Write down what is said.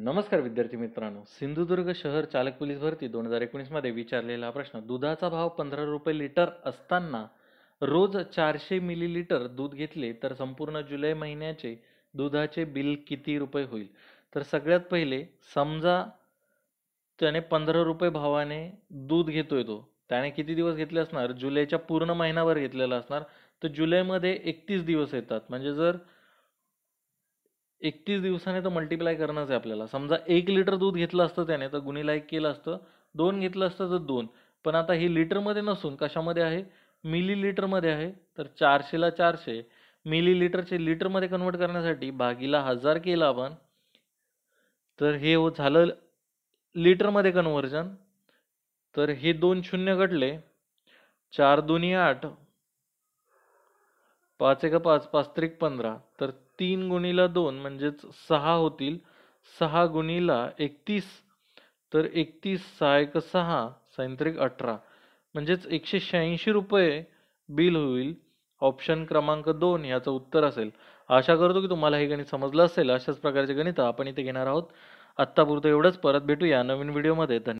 नमस्कार विद्यार्थी मित्रांनो सिंधुदुर्ग शहर चालक पोलीस भरती दोन हजार एकोणीसमध्ये विचारलेला प्रश्न दुधाचा भाव पंधरा रुपये लिटर असताना रोज चारशे मिलीलिटर दूध घेतले तर संपूर्ण जुलै महिन्याचे दुधाचे बिल किती रुपये होईल तर सगळ्यात पहिले समजा त्याने पंधरा रुपये भावाने दूध घेतोय तो त्याने किती दिवस घेतले असणार जुलैच्या पूर्ण महिनाभर घेतलेला असणार तर जुलैमध्ये एकतीस दिवस येतात म्हणजे जर एकतीस दिवसाने तर मल्टिप्लाय करणंच आहे आपल्याला समजा एक लिटर दूध घेतलं असतं त्याने तर गुणीला एक केलं असतं दोन घेतलं असतं तर दोन पण आता ही लिटरमध्ये नसून कशामध्ये आहे मिली लिटरमध्ये आहे तर चारशेला चारशे मिली लिटरचे लिटरमध्ये कन्वर्ट करण्यासाठी भागीला हजार केला आपण तर हे हो झालं लिटरमध्ये कन्वर्जन तर हे दोन शून्य घटले चार दोन्ही आठ पाच एका पाच पाच त्रिक पंधरा तर तीन गुणीला दोन म्हणजेच सहा होतील सहा गुणीला एकतीस तर एकतीस सहा एक सहा सैंत्रिक अठरा म्हणजेच एकशे शहाऐंशी रुपये बिल होईल ऑप्शन क्रमांक दोन याचं उत्तर असेल आशा करतो की तुम्हाला हे गणित समजलं असेल अशाच प्रकारचे गणित आपण इथे घेणार आहोत आत्तापुरतं एवढंच परत भेटूया नवीन व्हिडिओमध्ये धन्यवाद